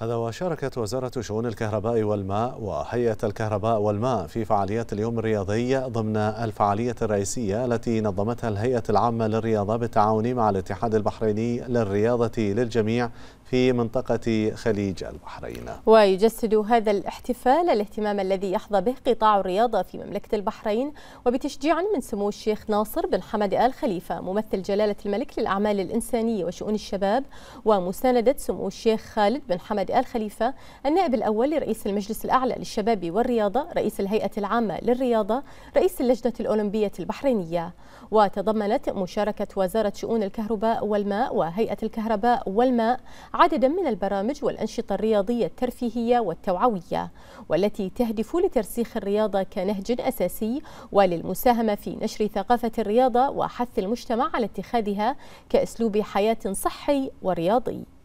هذا وشاركت وزارة شؤون الكهرباء والماء وهيئة الكهرباء والماء في فعاليات اليوم الرياضي ضمن الفعالية الرئيسية التي نظمتها الهيئة العامة للرياضة بالتعاون مع الاتحاد البحريني للرياضة للجميع في منطقة خليج البحرين ويجسد هذا الاحتفال الاهتمام الذي يحظى به قطاع الرياضة في مملكة البحرين وبتشجيع من سمو الشيخ ناصر بن حمد آل خليفة ممثل جلالة الملك للأعمال الإنسانية وشؤون الشباب ومساندة سمو الشيخ خالد بن حمد آل خليفة النائب الأول لرئيس المجلس الأعلى للشباب والرياضة رئيس الهيئة العامة للرياضة رئيس اللجنة الأولمبية البحرينية وتضمنت مشاركة وزارة شؤون الكهرباء والماء وهيئة الكهرباء والماء عددا من البرامج والأنشطة الرياضية الترفيهية والتوعوية والتي تهدف لترسيخ الرياضة كنهج أساسي وللمساهمة في نشر ثقافة الرياضة وحث المجتمع على اتخاذها كأسلوب حياة صحي ورياضي